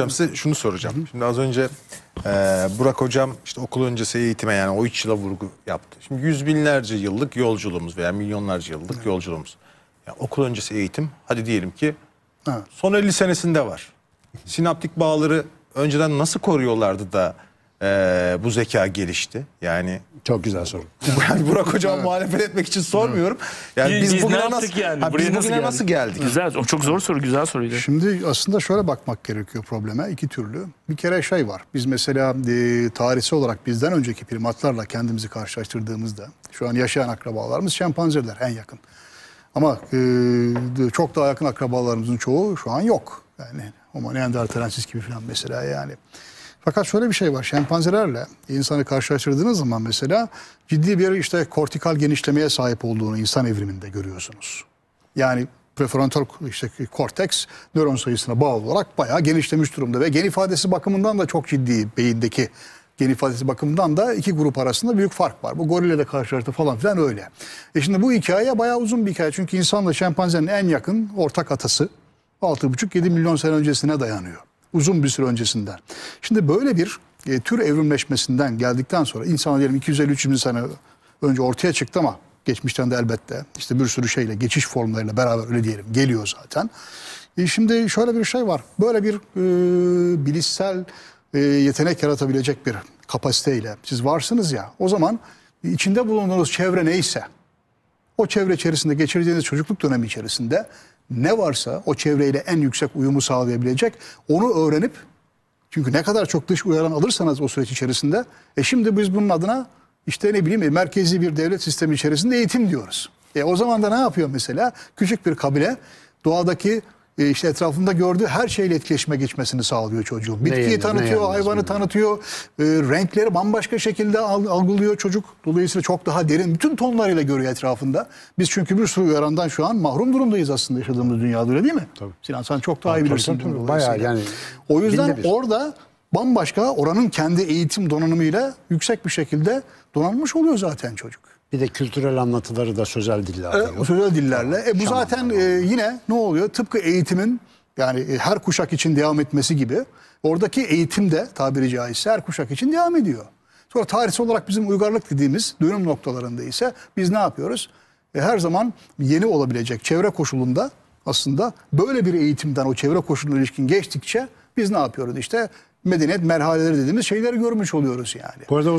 Hocam size şunu soracağım. Hı hı. Şimdi az önce e, Burak hocam işte okul öncesi eğitime yani o üç yıla vurgu yaptı. Şimdi yüz binlerce yıllık yolculuğumuz veya milyonlarca yıllık evet. yolculuğumuz. Yani okul öncesi eğitim hadi diyelim ki evet. son 50 senesinde var. Sinaptik bağları önceden nasıl koruyorlardı da ee, bu zeka gelişti. Yani Çok güzel soru. yani Burak Hocam muhalefet etmek için sormuyorum. Yani biz, Biz- biz bugüne nasıl yani? Ha, Buraya biz nasıl geldik? nasıl geldik? Güzel. O çok zor soru. Güzel soruydu. Şimdi aslında şöyle bakmak gerekiyor probleme iki türlü. Bir kere şey var. Biz mesela e, tarihsel olarak bizden önceki primatlarla kendimizi karşılaştırdığımızda şu an yaşayan akrabalarımız şempanzeler en yakın. Ama e, çok daha yakın akrabalarımızın çoğu şu an yok. Yani Homo neanderthalensis gibi falan mesela yani. Fakat şöyle bir şey var. Şempanzelerle insanı karşılaştırdığınız zaman mesela ciddi bir işte kortikal genişlemeye sahip olduğunu insan evriminde görüyorsunuz. Yani prefrontal işte korteks nöron sayısına bağlı olarak bayağı genişlemiş durumda ve gen ifadesi bakımından da çok ciddi beyindeki gen ifadesi bakımından da iki grup arasında büyük fark var. Bu gorille de karşılaştı falan filan öyle. E şimdi bu hikaye bayağı uzun bir hikaye. Çünkü insanla şempanzenin en yakın ortak atası 6,5-7 milyon sene öncesine dayanıyor uzun bir süre öncesinden. Şimdi böyle bir e, tür evrimleşmesinden geldikten sonra insan diyelim 250-300 sene önce ortaya çıktı ama geçmişten de elbette işte bir sürü şeyle geçiş formlarıyla beraber öyle diyelim geliyor zaten. E, şimdi şöyle bir şey var böyle bir e, bilişsel e, yetenek yaratabilecek bir kapasiteyle siz varsınız ya o zaman içinde bulunduğunuz çevre neyse o çevre içerisinde geçirdiğiniz çocukluk dönemi içerisinde ne varsa o çevreyle en yüksek uyumu sağlayabilecek onu öğrenip çünkü ne kadar çok dış uyaran alırsanız o süreç içerisinde e şimdi biz bunun adına işte ne bileyim e, merkezi bir devlet sistemi içerisinde eğitim diyoruz. E o zaman da ne yapıyor mesela? Küçük bir kabile doğadaki e, işte etrafında gördüğü her şeyle etkileşime geçmesini sağlıyor çocuğun. Bitkiyi yenir, tanıtıyor, hayvanı tanıtıyor, e, renkleri bambaşka şekilde algılıyor çocuk. Dolayısıyla çok daha derin, bütün tonlarıyla görüyor etrafında. Biz çünkü bir sürü uyarandan şu an mahrum durumdayız aslında yaşadığımız dünyada öyle değil mi? Tabii. Sinan sen çok daha iyi bilirsin. Tabii, tabii, bayağı yani. O yüzden orada bambaşka oranın kendi eğitim donanımıyla yüksek bir şekilde donanmış oluyor zaten çocuk. Bir de kültürel anlatıları da sözel dillerle. E, sözel dillerle. E, bu Şaman zaten e, yine ne oluyor? Tıpkı eğitimin yani e, her kuşak için devam etmesi gibi oradaki eğitim de tabiri caizse her kuşak için devam ediyor. Sonra tarihsel olarak bizim uygarlık dediğimiz dönüm noktalarında ise biz ne yapıyoruz? E, her zaman yeni olabilecek çevre koşulunda aslında böyle bir eğitimden o çevre koşuluna ilişkin geçtikçe biz ne yapıyoruz? İşte medeniyet merhaleleri dediğimiz şeyleri görmüş oluyoruz yani. Bu arada